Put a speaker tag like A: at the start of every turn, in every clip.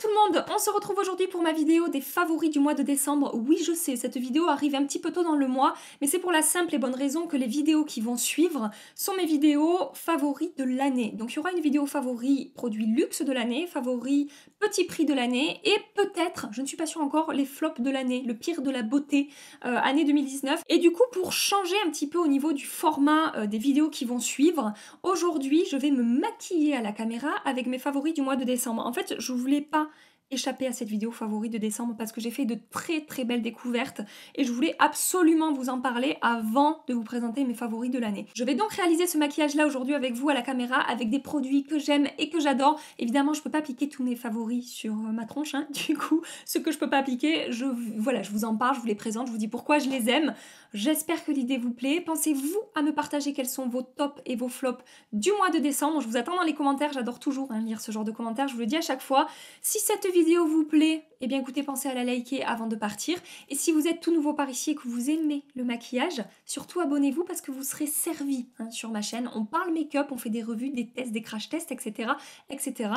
A: tout le monde, on se retrouve aujourd'hui pour ma vidéo des favoris du mois de décembre. Oui je sais, cette vidéo arrive un petit peu tôt dans le mois, mais c'est pour la simple et bonne raison que les vidéos qui vont suivre sont mes vidéos favoris de l'année. Donc il y aura une vidéo favori produit luxe de l'année, favori petit prix de l'année, et peut-être, je ne suis pas sûre encore, les flops de l'année, le pire de la beauté, euh, année 2019. Et du coup, pour changer un petit peu au niveau du format euh, des vidéos qui vont suivre, aujourd'hui je vais me maquiller à la caméra avec mes favoris du mois de décembre. En fait, je voulais pas échapper à cette vidéo favorite de décembre parce que j'ai fait de très très belles découvertes et je voulais absolument vous en parler avant de vous présenter mes favoris de l'année. Je vais donc réaliser ce maquillage là aujourd'hui avec vous à la caméra avec des produits que j'aime et que j'adore. Évidemment je peux pas appliquer tous mes favoris sur euh, ma tronche hein. du coup ce que je peux pas appliquer je, voilà, je vous en parle, je vous les présente, je vous dis pourquoi je les aime. J'espère que l'idée vous plaît. Pensez-vous à me partager quels sont vos tops et vos flops du mois de décembre. Je vous attends dans les commentaires, j'adore toujours hein, lire ce genre de commentaires, je vous le dis à chaque fois. Si cette vidéo vidéo vous plaît, eh bien écoutez, pensez à la liker avant de partir. Et si vous êtes tout nouveau par ici et que vous aimez le maquillage, surtout abonnez-vous parce que vous serez servi hein, sur ma chaîne. On parle make-up, on fait des revues, des tests, des crash tests, etc. etc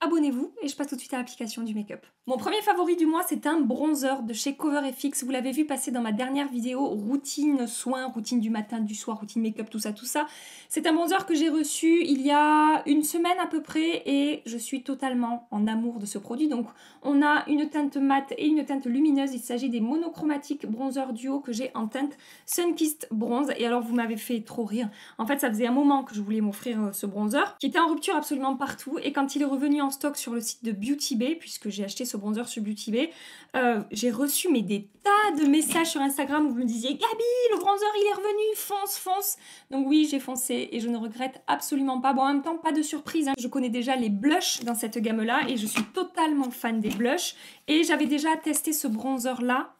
A: abonnez-vous et je passe tout de suite à l'application du make-up. Mon premier favori du mois, c'est un bronzer de chez Cover FX. Vous l'avez vu passer dans ma dernière vidéo routine soin, routine du matin, du soir, routine make-up, tout ça, tout ça. C'est un bronzer que j'ai reçu il y a une semaine à peu près et je suis totalement en amour de ce produit. Donc on a une teinte mate et une teinte lumineuse. Il s'agit des monochromatiques bronzer duo que j'ai en teinte Sunkist Bronze. Et alors vous m'avez fait trop rire. En fait, ça faisait un moment que je voulais m'offrir euh, ce bronzer qui était en rupture absolument partout et quand il est revenu en stock sur le site de Beauty Bay, puisque j'ai acheté ce bronzer sur Beauty Bay. Euh, j'ai reçu mais, des tas de messages sur Instagram où vous me disiez Gabi, le bronzer il est revenu, fonce, fonce. Donc oui, j'ai foncé et je ne regrette absolument pas. Bon, en même temps, pas de surprise. Hein. Je connais déjà les blushs dans cette gamme-là et je suis totalement fan des blushs. Et j'avais déjà testé ce bronzer-là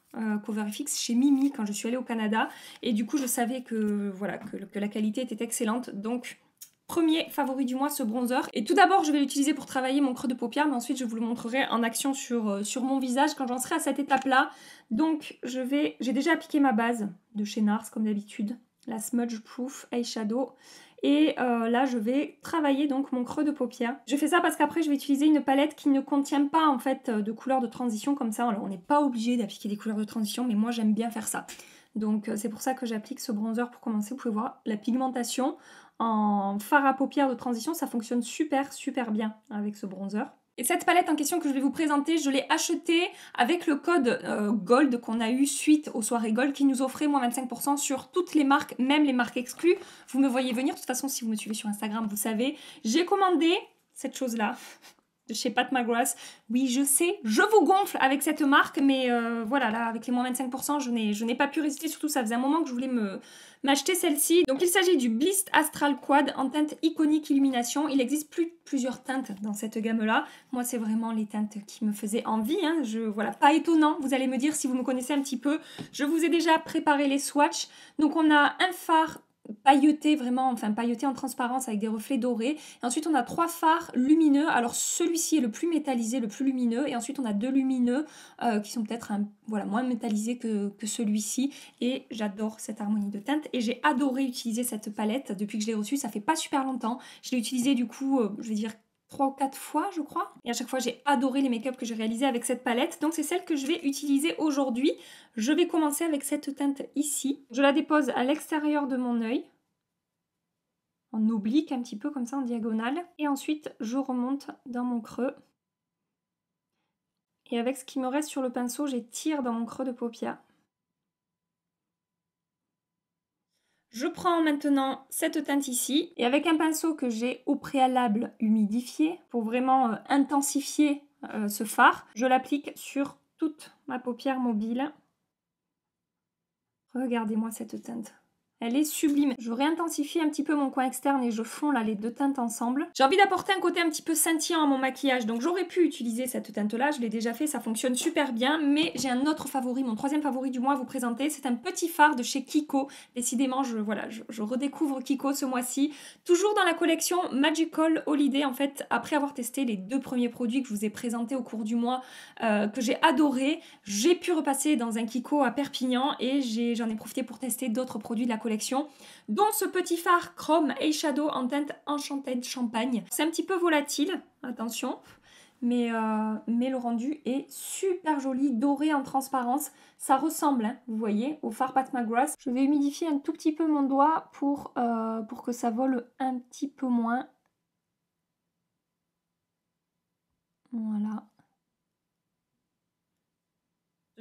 A: Cover euh, chez Mimi quand je suis allée au Canada. Et du coup, je savais que, voilà, que la qualité était excellente. Donc, premier favori du mois, ce bronzer. Et tout d'abord, je vais l'utiliser pour travailler mon creux de paupière, mais ensuite je vous le montrerai en action sur, euh, sur mon visage quand j'en serai à cette étape-là. Donc, je vais, j'ai déjà appliqué ma base de chez Nars, comme d'habitude, la Smudge Proof Eyeshadow. Et euh, là, je vais travailler donc mon creux de paupière. Je fais ça parce qu'après, je vais utiliser une palette qui ne contient pas en fait euh, de couleurs de transition comme ça. Alors, on n'est pas obligé d'appliquer des couleurs de transition, mais moi, j'aime bien faire ça. Donc, c'est pour ça que j'applique ce bronzer pour commencer. Vous pouvez voir la pigmentation en fard à paupières de transition, ça fonctionne super super bien avec ce bronzer. Et cette palette en question que je vais vous présenter, je l'ai achetée avec le code euh, Gold qu'on a eu suite aux soirées Gold qui nous offrait moins 25% sur toutes les marques, même les marques exclues. Vous me voyez venir, de toute façon si vous me suivez sur Instagram, vous savez. J'ai commandé cette chose-là chez Pat McGrath. Oui, je sais, je vous gonfle avec cette marque, mais euh, voilà, là, avec les moins 25%, je n'ai pas pu résister. Surtout, ça faisait un moment que je voulais me m'acheter celle-ci. Donc, il s'agit du Blist Astral Quad en teinte iconique illumination. Il existe plusieurs teintes dans cette gamme-là. Moi, c'est vraiment les teintes qui me faisaient envie. Hein. Je, voilà, pas étonnant. Vous allez me dire si vous me connaissez un petit peu. Je vous ai déjà préparé les swatchs. Donc, on a un phare pailleté vraiment, enfin pailleté en transparence avec des reflets dorés. Et ensuite, on a trois phares lumineux. Alors celui-ci est le plus métallisé, le plus lumineux. Et ensuite, on a deux lumineux euh, qui sont peut-être voilà, moins métallisés que, celui-ci. Et j'adore cette harmonie de teintes. Et j'ai adoré utiliser cette palette depuis que je l'ai reçue. Ça fait pas super longtemps. Je l'ai utilisée du coup, euh, je vais dire trois ou quatre fois, je crois. Et à chaque fois, j'ai adoré les make-up que j'ai réalisés avec cette palette. Donc, c'est celle que je vais utiliser aujourd'hui. Je vais commencer avec cette teinte ici. Je la dépose à l'extérieur de mon œil, en oblique un petit peu comme ça, en diagonale. Et ensuite, je remonte dans mon creux. Et avec ce qui me reste sur le pinceau, j'étire dans mon creux de paupière. Je prends maintenant cette teinte ici et avec un pinceau que j'ai au préalable humidifié pour vraiment euh, intensifier euh, ce phare, je l'applique sur toute ma paupière mobile. Regardez-moi cette teinte. Elle est sublime. Je réintensifie un petit peu mon coin externe et je fonds là les deux teintes ensemble. J'ai envie d'apporter un côté un petit peu scintillant à mon maquillage, donc j'aurais pu utiliser cette teinte là, je l'ai déjà fait, ça fonctionne super bien, mais j'ai un autre favori, mon troisième favori du mois à vous présenter, c'est un petit fard de chez Kiko. Décidément, je, voilà, je, redécouvre Kiko ce mois-ci, toujours dans la collection Magical Holiday en fait, après avoir testé les deux premiers produits que je vous ai présentés au cours du mois, euh, que j'ai adoré, j'ai pu repasser dans un Kiko à Perpignan et j'en ai profité pour tester d'autres produits de la collection dont ce petit phare Chrome et shadow en teinte enchantée Champagne. C'est un petit peu volatile, attention, mais, euh, mais, le rendu est super joli, doré en transparence. Ça ressemble, hein, vous voyez, au fard Pat McGrath. Je vais humidifier un tout petit peu mon doigt pour, euh, pour que ça vole un petit peu moins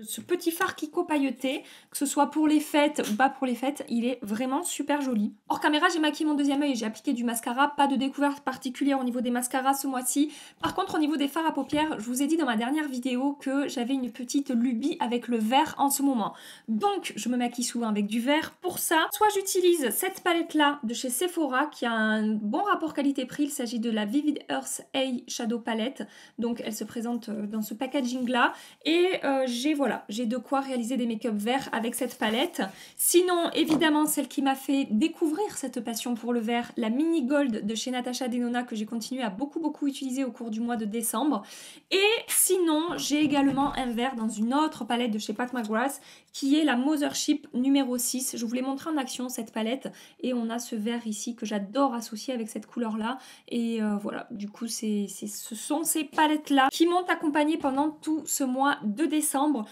A: ce petit fard qui copailletait, que ce soit pour les fêtes ou pas pour les fêtes, il est vraiment super joli. Hors caméra, j'ai maquillé mon deuxième œil et j'ai appliqué du mascara. Pas de découverte particulière au niveau des mascaras ce mois-ci. Par contre, au niveau des fards à paupières, je vous ai dit dans ma dernière vidéo que j'avais une petite lubie avec le vert en ce moment. Donc, je me maquille souvent avec du vert. Pour ça, soit j'utilise cette palette-là de chez Sephora qui a un bon rapport qualité-prix. Il s'agit de la Vivid Earth A Shadow Palette. Donc, elle se présente euh, dans ce packaging-là. Et euh, j'ai, voilà, voilà, j'ai de quoi réaliser des make-up verts avec cette palette. Sinon, évidemment, celle qui m'a fait découvrir cette passion pour le vert, la Mini Gold de chez Natasha Denona que j'ai continué à beaucoup beaucoup utiliser au cours du mois de décembre. Et sinon, j'ai également un vert dans une autre palette de chez Pat McGrath qui est la Mothership numéro 6. Je vous l'ai montré en action cette palette et on a ce vert ici que j'adore associer avec cette couleur là. Et euh, voilà, du coup, ce sont ces palettes là qui m'ont accompagnée pendant tout ce mois de décembre.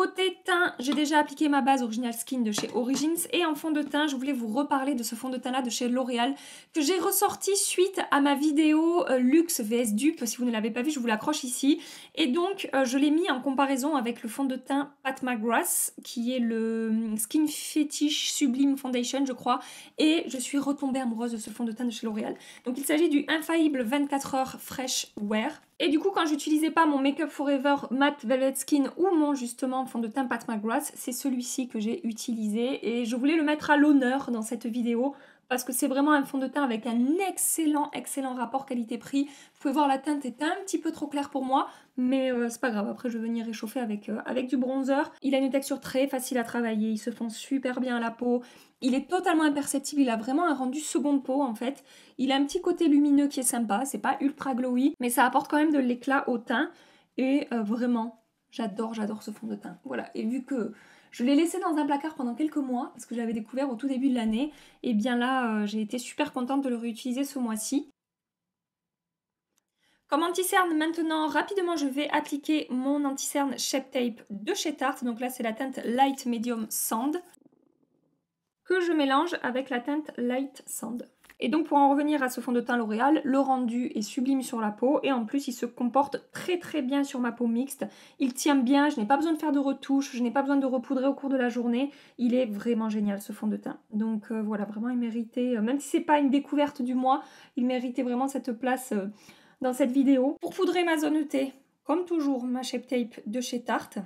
A: Côté teint, j'ai déjà appliqué ma base Original Skin de chez Origins. Et en fond de teint, je voulais vous reparler de ce fond de teint-là de chez L'Oréal que j'ai ressorti suite à ma vidéo euh, luxe vs dupe. Si vous ne l'avez pas vu, je vous l'accroche ici. Et donc, euh, je l'ai mis en comparaison avec le fond de teint Pat McGrath qui est le hum, Skin Fetish Sublime Foundation, je crois. Et je suis retombée amoureuse de ce fond de teint de chez L'Oréal. Donc, il s'agit du Infaillible 24 h Fresh Wear. Et du coup, quand j'utilisais pas mon Make Up Forever Matte Velvet Skin ou mon justement fond de teint Pat McGrath, c'est celui-ci que j'ai utilisé et je voulais le mettre à l'honneur dans cette vidéo parce que c'est vraiment un fond de teint avec un excellent, excellent rapport qualité-prix. Vous pouvez voir la teinte est un petit peu trop claire pour moi, mais euh, c'est pas grave, après je vais venir réchauffer avec, euh, avec du bronzer. Il a une texture très facile à travailler, il se fond super bien à la peau, il est totalement imperceptible, il a vraiment un rendu seconde peau en fait. Il a un petit côté lumineux qui est sympa, c'est pas ultra glowy, mais ça apporte quand même de l'éclat au teint. Et euh, vraiment, J'adore, j'adore ce fond de teint. Voilà, et vu que je l'ai laissé dans un placard pendant quelques mois, parce que j'avais découvert au tout début de l'année, et eh bien là, euh, j'ai été super contente de le réutiliser ce mois-ci. Comme anti-cerne, maintenant, rapidement, je vais appliquer mon anti-cerne Shape Tape de chez Tarte. Donc là, c'est la teinte Light Medium Sand, que je mélange avec la teinte Light Sand. Et donc pour en revenir à ce fond de teint L'Oréal, le rendu est sublime sur la peau et en plus il se comporte très très bien sur ma peau mixte. Il tient bien, je n'ai pas besoin de faire de retouches, je n'ai pas besoin de repoudrer au cours de la journée. Il est vraiment génial ce fond de teint. Donc euh, voilà, vraiment il méritait, euh, même si c'est pas une découverte du mois, il méritait vraiment cette place euh, dans cette vidéo. Pour poudrer ma zone e T, comme toujours ma shape tape de chez Tarte.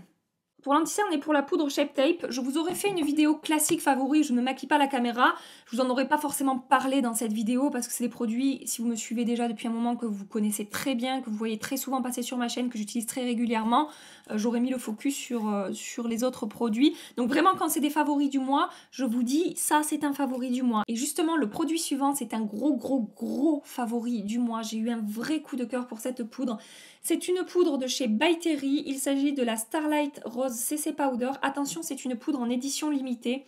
A: Pour l'anticerne et pour la poudre Shape Tape, je vous aurais fait une vidéo classique favori, je ne maquille pas la caméra. Je vous en aurais pas forcément parlé dans cette vidéo parce que c'est des produits, si vous me suivez déjà depuis un moment, que vous connaissez très bien, que vous voyez très souvent passer sur ma chaîne, que j'utilise très régulièrement. Euh, j'aurais mis le focus sur, euh, sur les autres produits. Donc vraiment, quand c'est des favoris du mois, je vous dis, ça c'est un favori du mois. Et justement, le produit suivant, c'est un gros, gros, gros favori du mois. J'ai eu un vrai coup de cœur pour cette poudre. C'est une poudre de chez By Terry. Il s'agit de la Starlight Rose CC Powder. Attention, c'est une poudre en édition limitée.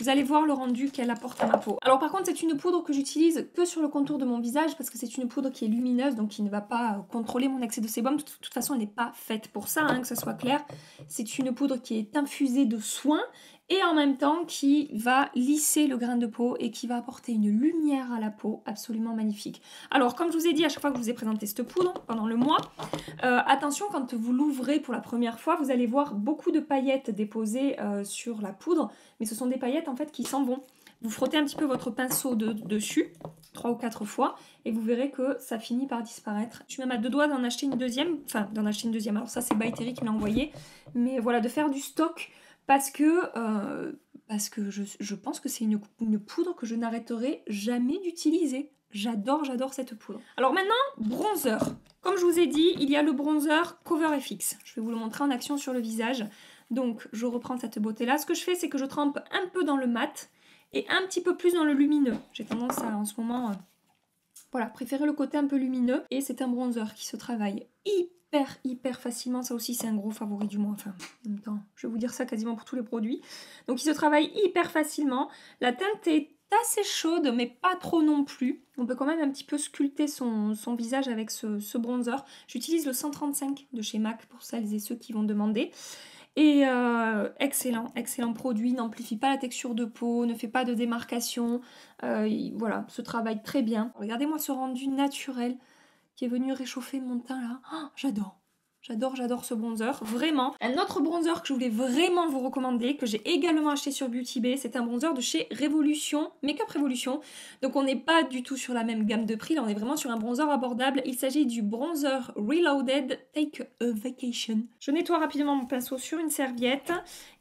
A: Vous allez voir le rendu qu'elle apporte à ma peau. Alors par contre, c'est une poudre que j'utilise que sur le contour de mon visage parce que c'est une poudre qui est lumineuse, donc qui ne va pas contrôler mon excès de sébum. De toute façon, elle n'est pas faite pour ça, hein, que ce soit clair. C'est une poudre qui est infusée de soins et en même temps qui va lisser le grain de peau et qui va apporter une lumière à la peau absolument magnifique. Alors comme je vous ai dit à chaque fois que je vous ai présenté cette poudre pendant le mois, euh, attention quand vous l'ouvrez pour la première fois, vous allez voir beaucoup de paillettes déposées euh, sur la poudre, mais ce sont des paillettes en fait qui s'en vont. Vous frottez un petit peu votre pinceau dessus, trois ou quatre fois, et vous verrez que ça finit par disparaître. Je suis même à deux doigts d'en acheter une deuxième, enfin d'en acheter une deuxième, alors ça c'est Terry qui m'a l'a envoyé, mais voilà, de faire du stock parce que, euh, parce que je, pense que c'est une, une, poudre que je n'arrêterai jamais d'utiliser. J'adore, j'adore cette poudre. Alors maintenant, bronzer. Comme je vous ai dit, il y a le bronzer Cover FX. Je vais vous le montrer en action sur le visage. Donc, je reprends cette beauté-là. Ce que je fais, c'est que je trempe un peu dans le mat et un petit peu plus dans le lumineux. J'ai tendance à, en ce moment, voilà, préférez le côté un peu lumineux et c'est un bronzer qui se travaille hyper hyper facilement. Ça aussi c'est un gros favori du mois. Enfin, en même temps, je vais vous dire ça quasiment pour tous les produits. Donc il se travaille hyper facilement. La teinte est assez chaude, mais pas trop non plus. On peut quand même un petit peu sculpter son, visage avec ce, ce bronzer. J'utilise le 135 de chez MAC pour celles et ceux qui vont demander. Et euh, excellent, excellent produit, n'amplifie pas la texture de peau, ne fait pas de démarcation. Euh, voilà, se travaille très bien. Regardez-moi ce rendu naturel qui est venu réchauffer mon teint là. Oh, j'adore. J'adore, j'adore ce bronzer, vraiment. Un autre bronzer que je voulais vraiment vous recommander, que j'ai également acheté sur Beauty Bay, c'est un bronzer de chez Révolution, Makeup Révolution. Donc on n'est pas du tout sur la même gamme de prix, là on est vraiment sur un bronzer abordable. Il s'agit du bronzer Reloaded Take a Vacation. Je nettoie rapidement mon pinceau sur une serviette.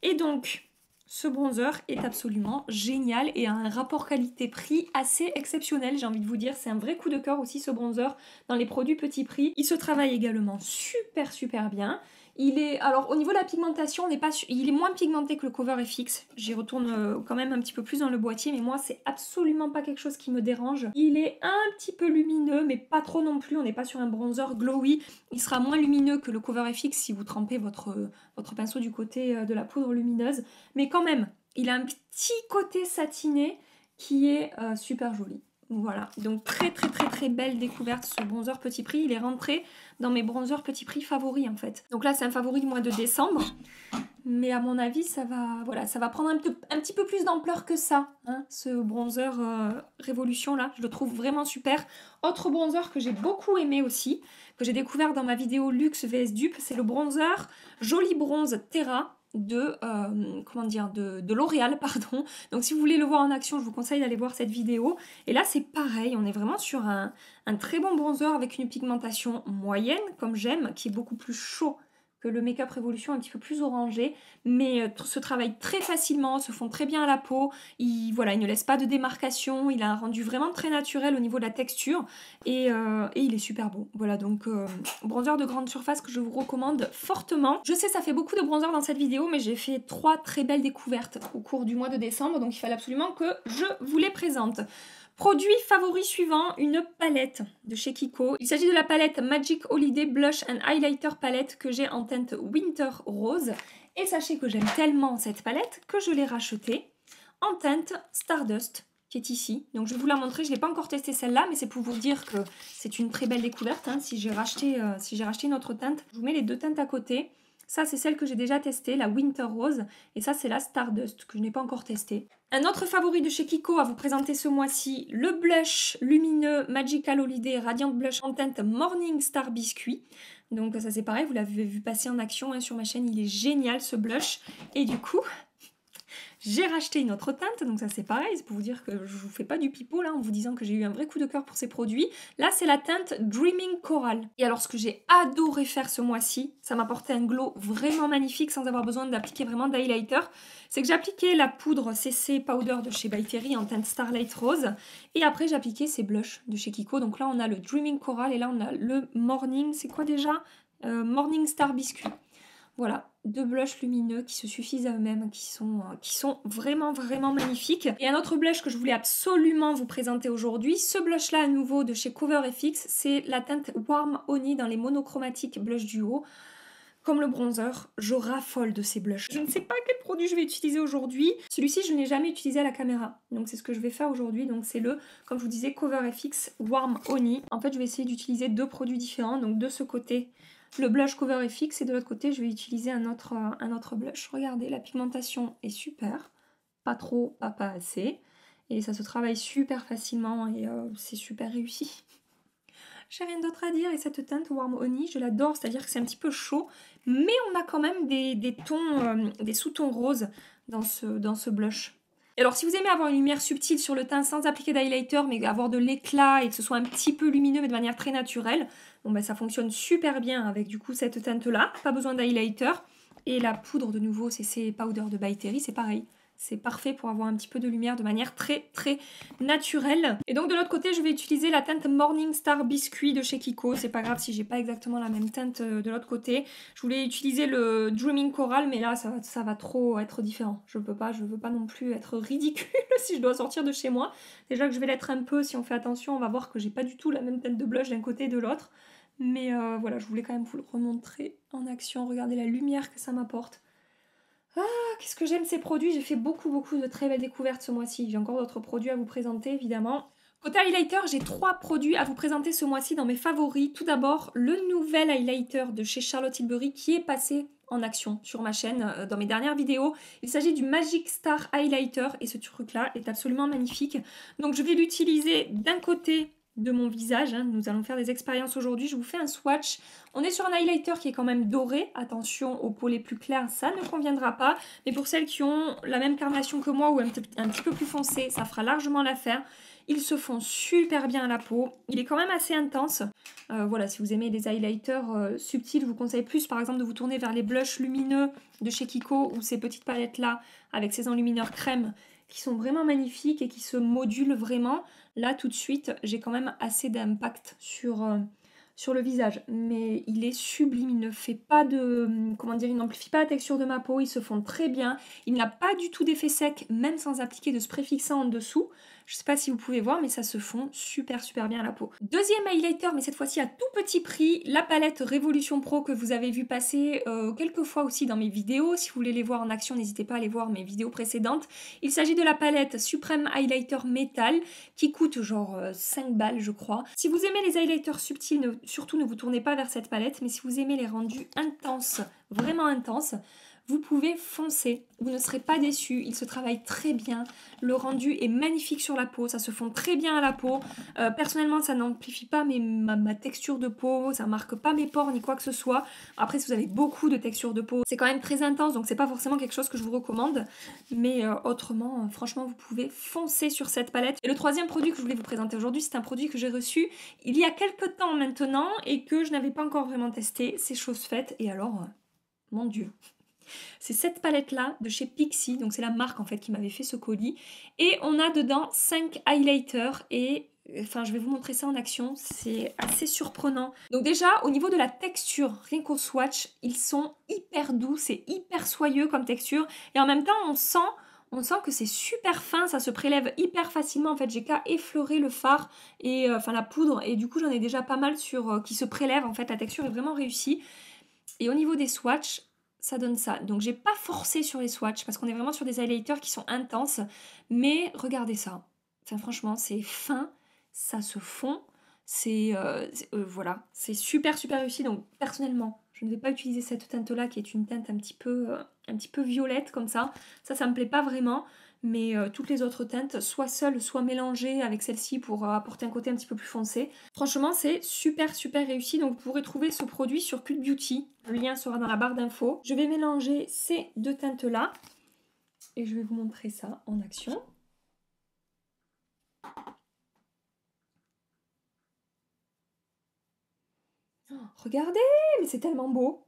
A: Et donc, ce bronzer est absolument génial et a un rapport qualité-prix assez exceptionnel, j'ai envie de vous dire. C'est un vrai coup de cœur aussi ce bronzer dans les produits petit prix. Il se travaille également super super bien. Il est, alors au niveau de la pigmentation, il est moins pigmenté que le cover FX. J'y retourne euh, quand même un petit peu plus dans le boîtier, mais moi c'est absolument pas quelque chose qui me dérange. Il est un petit peu lumineux, mais pas trop non plus. On n'est pas sur un bronzer glowy. Il sera moins lumineux que le cover FX si vous trempez votre, euh, votre pinceau du côté euh, de la poudre lumineuse. Mais quand même, il a un petit côté satiné qui est super joli. Voilà, donc très très très très belle découverte ce bronzer petit prix. Il est rentré dans mes bronzers petit prix favoris en fait. Donc là c'est un favori du mois de décembre. Mais à mon avis ça va, voilà, ça va prendre un, un petit peu plus d'ampleur que ça. Hein, ce bronzer euh, Révolution là, je le trouve vraiment super. Autre bronzer que j'ai beaucoup aimé aussi, que j'ai découvert dans ma vidéo luxe vs dupe, c'est le bronzer Joli Bronze Terra de, euh, comment dire, de, L'Oréal, pardon. Donc si vous voulez le voir en action, je vous conseille d'aller voir cette vidéo. Et là, c'est pareil, on est vraiment sur un, un très bon bronzer avec une pigmentation moyenne, comme j'aime, qui est beaucoup plus chaud le Make-up Révolution un petit peu plus orangé, mais euh, se travaille très facilement, se fond très bien à la peau. Il, voilà, il ne laisse pas de démarcation, il a un rendu vraiment très naturel au niveau de la texture et, euh, il est super beau. Voilà, donc bronzeur bronzer de grande surface que je vous recommande fortement. Je sais, ça fait beaucoup de bronzers dans cette vidéo, mais j'ai fait trois très belles découvertes au cours du mois de décembre, donc il fallait absolument que je vous les présente. Produit favori suivant, une palette de chez Kiko. Il s'agit de la palette Magic Holiday Blush and Highlighter Palette que j'ai en teinte Winter Rose. Et sachez que j'aime tellement cette palette que je l'ai rachetée en teinte Stardust qui est ici. Donc je vais vous la montrer, je ne l'ai pas encore testé celle-là, mais c'est pour vous dire que c'est une très belle découverte. Hein. Si j'ai racheté, euh, si j'ai racheté une autre teinte, je vous mets les deux teintes à côté. Ça, c'est celle que j'ai déjà testée, la Winter Rose. Et ça, c'est la Stardust, que je n'ai pas encore testée. Un autre favori de chez Kiko à vous présenter ce mois-ci, le blush lumineux Magical Holiday Radiant Blush en teinte Morning Star Biscuit. Donc ça c'est pareil, vous l'avez vu passer en action hein, sur ma chaîne, il est génial ce blush. Et du coup, j'ai racheté une autre teinte, donc ça c'est pareil, c'est pour vous dire que je vous fais pas du pipeau là en vous disant que j'ai eu un vrai coup de cœur pour ces produits. Là c'est la teinte Dreaming Coral. Et alors ce que j'ai adoré faire ce mois-ci, ça m'a apporté un glow vraiment magnifique sans avoir besoin d'appliquer vraiment d'highlighter, c'est que j'ai appliqué la poudre CC Powder de chez By Terry en teinte Starlight Rose et après j'ai appliqué ces blushs de chez Kiko. Donc là on a le Dreaming Coral et là on a le Morning, c'est quoi déjà euh, Morning Star Biscuit. Voilà, deux blushs lumineux qui se suffisent à eux-mêmes, qui sont, euh, qui sont vraiment vraiment magnifiques. Et un autre blush que je voulais absolument vous présenter aujourd'hui, ce blush là à nouveau de chez Cover FX, c'est la teinte Warm Honey dans les monochromatiques blush du haut. Comme le bronzer, je raffole de ces blushs. Je ne sais pas quel produit je vais utiliser aujourd'hui. Celui-ci, je ne l'ai jamais utilisé à la caméra. Donc c'est ce que je vais faire aujourd'hui. Donc c'est le, comme je vous disais, Cover FX Warm Honey. En fait, je vais essayer d'utiliser deux produits différents. Donc de ce côté, le blush cover est fixe et de l'autre côté, je vais utiliser un autre, euh, un autre blush. Regardez, la pigmentation est super. Pas trop, pas, pas assez. Et ça se travaille super facilement et euh, c'est super réussi. J'ai rien d'autre à dire et cette teinte Warm Honey, je l'adore, c'est-à-dire que c'est un petit peu chaud, mais on a quand même des, tons, euh, des sous-tons roses dans ce, dans ce blush. Alors si vous aimez avoir une lumière subtile sur le teint sans appliquer d'highlighter, mais avoir de l'éclat et que ce soit un petit peu lumineux mais de manière très naturelle, bon ben, ça fonctionne super bien avec du coup cette teinte là, pas besoin d'highlighter. Et la poudre de nouveau, c'est ces Powder de By Terry, c'est pareil. C'est parfait pour avoir un petit peu de lumière de manière très très naturelle. Et donc de l'autre côté, je vais utiliser la teinte Morning Star Biscuit de chez Kiko. C'est pas grave si j'ai pas exactement la même teinte euh, de l'autre côté. Je voulais utiliser le Dreaming Coral, mais là ça, va trop être différent. Je peux pas, je veux pas non plus être ridicule si je dois sortir de chez moi. Déjà que je vais l'être un peu, si on fait attention, on va voir que j'ai pas du tout la même teinte de blush d'un côté et de l'autre. Mais euh, voilà, je voulais quand même vous le remontrer en action. Regardez la lumière que ça m'apporte. Ah, qu'est-ce que j'aime ces produits. J'ai fait beaucoup, beaucoup de très belles découvertes ce mois-ci. J'ai encore d'autres produits à vous présenter, évidemment. Côté highlighter, j'ai trois produits à vous présenter ce mois-ci dans mes favoris. Tout d'abord, le nouvel highlighter de chez Charlotte Tilbury qui est passé en action sur ma chaîne euh, dans mes dernières vidéos. Il s'agit du Magic Star Highlighter et ce truc-là est absolument magnifique. Donc je vais l'utiliser d'un côté de mon visage. Hein. Nous allons faire des expériences aujourd'hui. Je vous fais un swatch. On est sur un highlighter qui est quand même doré. Attention aux peaux les plus claires, ça ne conviendra pas. Mais pour celles qui ont la même carnation que moi ou un, petit peu plus foncé, ça fera largement l'affaire. Ils se font super bien à la peau. Il est quand même assez intense. Euh, voilà, si vous aimez des highlighters euh, subtils, je vous conseille plus par exemple de vous tourner vers les blushs lumineux de chez Kiko ou ces petites palettes là avec ces enlumineurs crème qui sont vraiment magnifiques et qui se modulent vraiment. Là, tout de suite, j'ai quand même assez d'impact sur, euh, sur le visage. Mais il est sublime, il ne fait pas de... Hum, comment dire, il n'amplifie pas la texture de ma peau, il se fond très bien. Il n'a pas du tout d'effet sec, même sans appliquer de spray fixant en dessous. Je ne sais pas si vous pouvez voir, mais ça se fond super super bien à la peau. Deuxième highlighter, mais cette fois-ci à tout petit prix, la palette Révolution Pro que vous avez vu passer euh, quelques fois aussi dans mes vidéos. Si vous voulez les voir en action, n'hésitez pas à aller voir mes vidéos précédentes. Il s'agit de la palette Supreme Highlighter Metal qui coûte genre 5 euh, balles, je crois. Si vous aimez les highlighters subtils, surtout ne vous tournez pas vers cette palette, mais si vous aimez les rendus intenses, vraiment intenses, vous pouvez foncer. Vous ne serez pas déçus. Il se travaille très bien. Le rendu est magnifique sur la peau. Ça se fond très bien à la peau. Euh, personnellement, ça n'amplifie pas mes, ma, texture de peau. Ça marque pas mes pores ni quoi que ce soit. Après, si vous avez beaucoup de texture de peau, c'est quand même très intense. Donc, c'est pas forcément quelque chose que je vous recommande. Mais euh, autrement, euh, franchement, vous pouvez foncer sur cette palette. Et le troisième produit que je voulais vous présenter aujourd'hui, c'est un produit que j'ai reçu il y a quelques temps maintenant et que je n'avais pas encore vraiment testé. C'est chose faite. Et alors, mon Dieu. C'est cette palette-là de chez Pixie, donc c'est la marque en fait qui m'avait fait ce colis. Et on a dedans 5 highlighters et Enfin, je vais vous montrer ça en action, c'est assez surprenant. Donc déjà, au niveau de la texture, rien qu'au swatch, ils sont hyper doux, c'est hyper soyeux comme texture. Et en même temps, on sent, on sent que c'est super fin, ça se prélève hyper facilement. En fait, j'ai qu'à effleurer le fard, et euh, enfin la poudre, et du coup, j'en ai déjà pas mal sur euh, qui se prélève. En fait, la texture est vraiment réussie. Et au niveau des swatchs, ça donne ça. Donc j'ai pas forcé sur les swatches parce qu'on est vraiment sur des highlighters qui sont intenses. Mais regardez ça. Enfin franchement, c'est fin, ça se fond, c'est euh, euh, voilà, c'est super super réussi. Donc personnellement, je ne vais pas utiliser cette teinte là qui est une teinte un petit peu euh, un petit peu violette comme ça. Ça, ça me plaît pas vraiment mais euh, toutes les autres teintes, soit seules, soit mélangées avec celle-ci pour euh, apporter un côté un petit peu plus foncé. Franchement, c'est super super réussi, donc vous pourrez trouver ce produit sur Cult Beauty. Le lien sera dans la barre d'infos. Je vais mélanger ces deux teintes-là, et je vais vous montrer ça en action. Oh, regardez, mais c'est tellement beau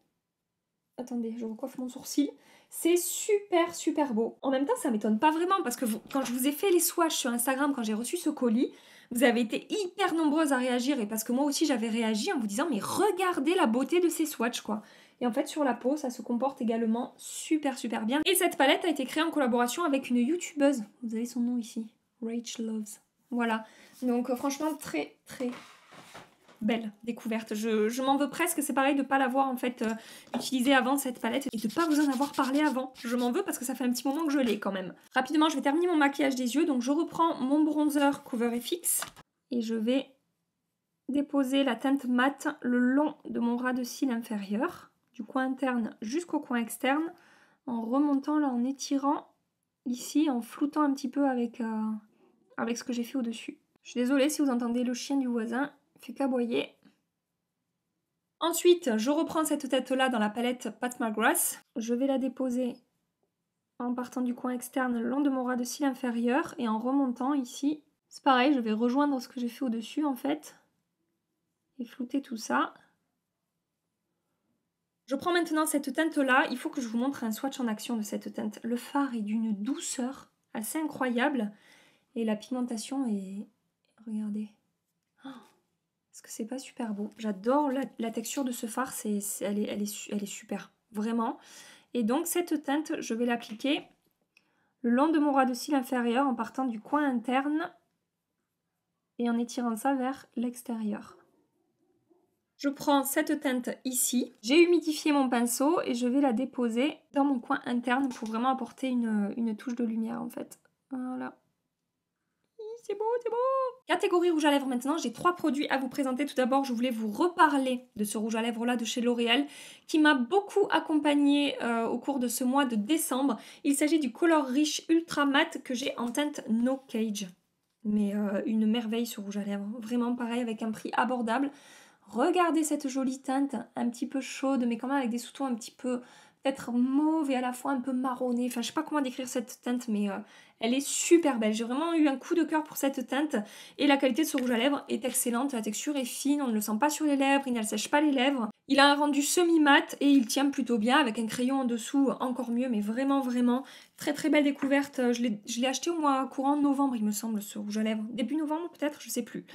A: Attendez, je recoiffe mon sourcil. C'est super, super beau. En même temps, ça m'étonne pas vraiment parce que quand je vous ai fait les swatches sur Instagram, quand j'ai reçu ce colis, vous avez été hyper nombreuses à réagir et parce que moi aussi j'avais réagi en vous disant mais regardez la beauté de ces swatches quoi. Et en fait sur la peau ça se comporte également super super bien. Et cette palette a été créée en collaboration avec une youtubeuse, vous avez son nom ici, Rach Loves. Voilà, donc euh, franchement très très belle découverte. Je, m'en veux presque, c'est pareil de ne pas l'avoir en fait euh, utilisé avant cette palette et de ne pas vous en avoir parlé avant. Je m'en veux parce que ça fait un petit moment que je l'ai quand même. Rapidement, je vais terminer mon maquillage des yeux, donc je reprends mon bronzer Cover FX et je vais déposer la teinte mate le long de mon ras de cils inférieur, du coin interne jusqu'au coin externe, en remontant là, en étirant ici, en floutant un petit peu avec, euh, avec ce que j'ai fait au-dessus. Je suis désolée si vous entendez le chien du voisin, fait caboyer. Ensuite, je reprends cette tête-là dans la palette Pat McGrath. Je vais la déposer en partant du coin externe le long de mon ras de cils inférieur et en remontant ici. C'est pareil, je vais rejoindre ce que j'ai fait au-dessus en fait et flouter tout ça. Je prends maintenant cette teinte-là. Il faut que je vous montre un swatch en action de cette teinte. Le fard est d'une douceur assez incroyable et la pigmentation est... Regardez, parce que c'est pas super beau. J'adore la, texture de ce fard, c'est, elle, est, super, vraiment. Et donc cette teinte, je vais l'appliquer le long de mon ras de cils inférieur en partant du coin interne et en étirant ça vers l'extérieur. Je prends cette teinte ici, j'ai humidifié mon pinceau et je vais la déposer dans mon coin interne pour vraiment apporter une, une touche de lumière en fait. Voilà c'est beau, c'est beau Catégorie rouge à lèvres maintenant, j'ai trois produits à vous présenter. Tout d'abord, je voulais vous reparler de ce rouge à lèvres là de chez L'Oréal qui m'a beaucoup accompagnée euh, au cours de ce mois de décembre. Il s'agit du Color riche Ultra Matte que j'ai en teinte No Cage. Mais euh, une merveille ce rouge à lèvres, vraiment pareil avec un prix abordable. Regardez cette jolie teinte un petit peu chaude mais quand même avec des sous-tons un petit peu être mauve et à la fois un peu marronné. Enfin, je sais pas comment décrire cette teinte, mais euh, elle est super belle. J'ai vraiment eu un coup de cœur pour cette teinte. Et la qualité de ce rouge à lèvres est excellente. La texture est fine, on ne le sent pas sur les lèvres, il ne sèche pas les lèvres. Il a un rendu semi-mat et il tient plutôt bien avec un crayon en dessous, encore mieux, mais vraiment, vraiment, très très belle découverte. Je l'ai acheté au mois courant novembre, il me semble, ce rouge à lèvres. Début novembre peut-être, je sais plus.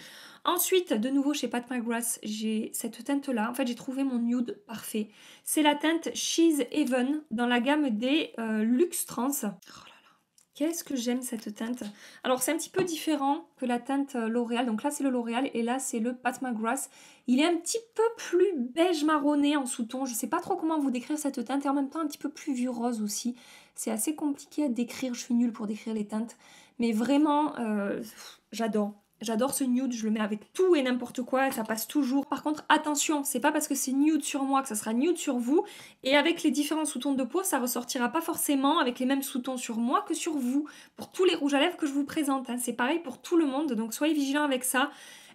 A: Ensuite, de nouveau chez Pat McGrath, j'ai cette teinte-là. En fait, j'ai trouvé mon nude parfait. C'est la teinte Cheese Even dans la gamme des euh, Lux Trans. Oh là là, qu'est-ce que j'aime cette teinte. Alors, c'est un petit peu différent que la teinte euh, L'Oréal. Donc là, c'est le L'Oréal et là, c'est le Pat McGrath. Il est un petit peu plus beige marronné en sous-ton. Je ne sais pas trop comment vous décrire cette teinte et en même temps un petit peu plus vieux rose aussi. C'est assez compliqué à décrire. Je suis nulle pour décrire les teintes. Mais vraiment, euh, j'adore. J'adore ce nude, je le mets avec tout et n'importe quoi, ça passe toujours. Par contre, attention, c'est pas parce que c'est nude sur moi que ça sera nude sur vous. Et avec les différents sous-tons de peau, ça ressortira pas forcément avec les mêmes sous-tons sur moi que sur vous. Pour tous les rouges à lèvres que je vous présente, hein, c'est pareil pour tout le monde, donc soyez vigilants avec ça.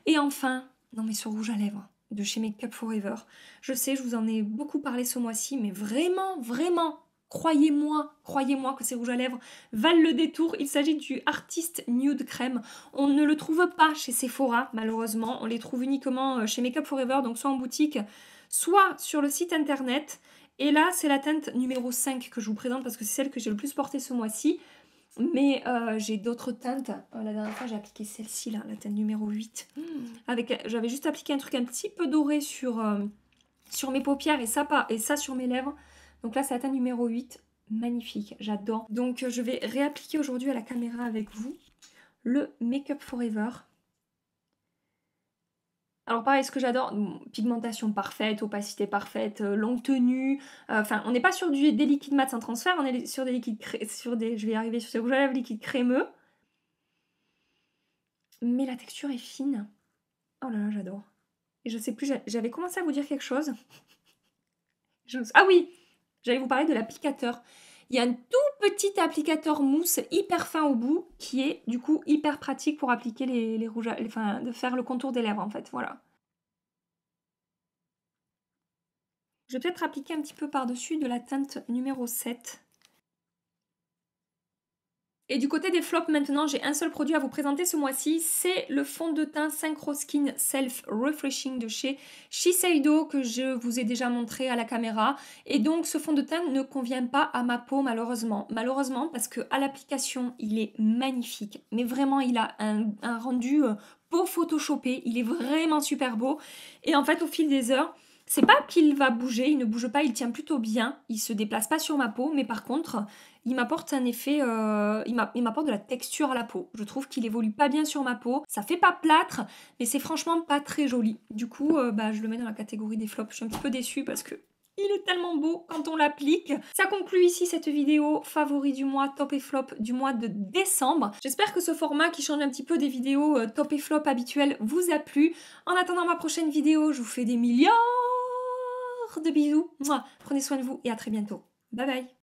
A: Et enfin, non mais ce rouge à lèvres de chez Makeup Forever. Je sais, je vous en ai beaucoup parlé ce mois-ci, mais vraiment, vraiment, Croyez-moi, croyez-moi que ces rouges à lèvres valent le détour. Il s'agit du Artist Nude Crème. On ne le trouve pas chez Sephora, malheureusement. On les trouve uniquement euh, chez Makeup Forever, donc soit en boutique, soit sur le site internet. Et là, c'est la teinte numéro 5 que je vous présente parce que c'est celle que j'ai le plus portée ce mois-ci. Mais euh, j'ai d'autres teintes. Euh, la dernière fois, j'ai appliqué celle-ci, là, la teinte numéro 8. Hmm. Avec, j'avais juste appliqué un truc un petit peu doré sur, sur mes paupières et et ça sur mes lèvres. Donc là, c'est un numéro 8, magnifique, j'adore. Donc euh, je vais réappliquer aujourd'hui à la caméra avec vous le Make Up Forever. Alors pareil, ce que j'adore, pigmentation parfaite, opacité parfaite, euh, longue tenue. Euh, enfin, on n'est pas sur des liquides mat sans transfert, on est sur des liquides sur des, je vais arriver sur ce rouges à lèvres liquides crémeux. Mais la texture est fine. Oh là là, j'adore. Et je sais plus, j'avais commencé à vous dire quelque chose. Ah oui, J'allais vous parler de l'applicateur. Il y a un tout petit applicateur mousse hyper fin au bout qui est du coup hyper pratique pour appliquer les, rouges enfin, de faire le contour des lèvres en fait, voilà. Je vais peut-être appliquer un petit peu par-dessus de la teinte numéro 7. Et du côté des flops maintenant, j'ai un seul produit à vous présenter ce mois-ci, c'est le fond de teint Synchro Skin Self Refreshing de chez Shiseido que je vous ai déjà montré à la caméra. Et donc ce fond de teint ne convient pas à ma peau malheureusement. Malheureusement parce que à l'application, il est magnifique, mais vraiment il a un, un rendu beau photoshopé, il est vraiment super beau. Et en fait au fil des heures, c'est pas qu'il va bouger, il ne bouge pas, il tient plutôt bien, il se déplace pas sur ma peau, mais par contre, il m'apporte un effet, euh, il m'apporte de la texture à la peau. Je trouve qu'il évolue pas bien sur ma peau, ça fait pas plâtre, mais c'est franchement pas très joli. Du coup, euh, bah, je le mets dans la catégorie des flops. Je suis un petit peu déçue parce que il est tellement beau quand on l'applique. Ça conclut ici cette vidéo favori du mois, top et flop du mois de décembre. J'espère que ce format qui change un petit peu des vidéos euh, top et flop habituelles vous a plu. En attendant ma prochaine vidéo, je vous fais des millions de bisous. Prenez soin de vous et à très bientôt. Bye bye.